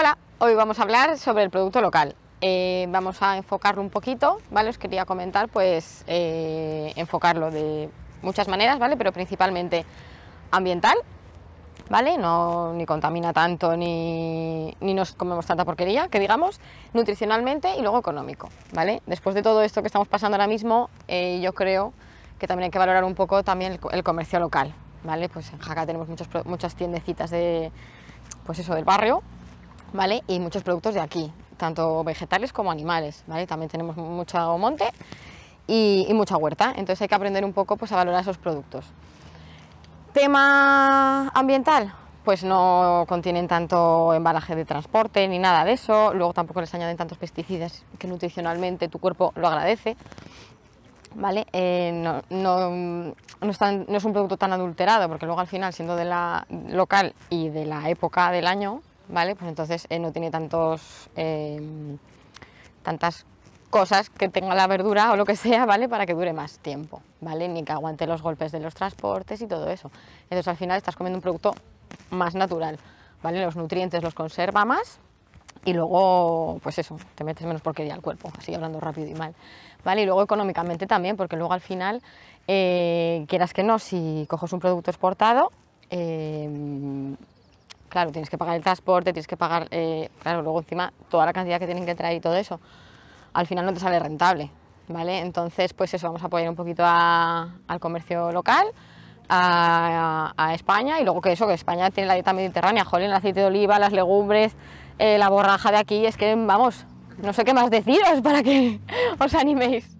Hola, hoy vamos a hablar sobre el producto local. Eh, vamos a enfocarlo un poquito, ¿vale? Os quería comentar, pues, eh, enfocarlo de muchas maneras, ¿vale? Pero principalmente ambiental, ¿vale? No ni contamina tanto ni, nos comemos tanta porquería, que digamos, nutricionalmente y luego económico, ¿vale? Después de todo esto que estamos pasando ahora mismo, eh, yo creo que también hay que valorar un poco también el, comercio local, ¿vale? Pues en Jaca tenemos muchas tiendecitas de, pues eso, del barrio, ¿vale? Y muchos productos de aquí, tanto vegetales como animales, ¿vale? También tenemos mucho monte y, mucha huerta, entonces hay que aprender un poco pues, a valorar esos productos. Tema ambiental, pues no contienen tanto embalaje de transporte ni nada de eso, luego tampoco les añaden tantos pesticidas que nutricionalmente tu cuerpo lo agradece. ¿Vale? Eh, no, no, es un producto tan adulterado, porque luego al final, siendo de la local y de la época del año, ¿vale? Pues entonces eh, no tiene tantos, em, tantas cosas que tenga la verdura o lo que sea, ¿vale? Para que dure más tiempo, ¿vale? Ni que aguante los golpes de los transportes y todo eso. Entonces al final estás comiendo un producto más natural, ¿vale? Los nutrientes los conserva más y luego, pues eso, te metes menos porquería al cuerpo, así hablando rápido y mal, ¿vale? Y luego económicamente también, porque luego al final, eh, quieras que no, si coges un producto exportado, em, claro, tienes que pagar el transporte, tienes que pagar, eh, claro, luego encima toda la cantidad que tienen que traer y todo eso, al final no te sale rentable, ¿vale? Entonces, pues eso, vamos a apoyar un poquito al comercio local, a, España y luego que eso, que España tiene la dieta mediterránea, jolín, el aceite de oliva, las legumbres, eh, la borraja de aquí, es que, vamos, no sé qué más deciros para que os animéis.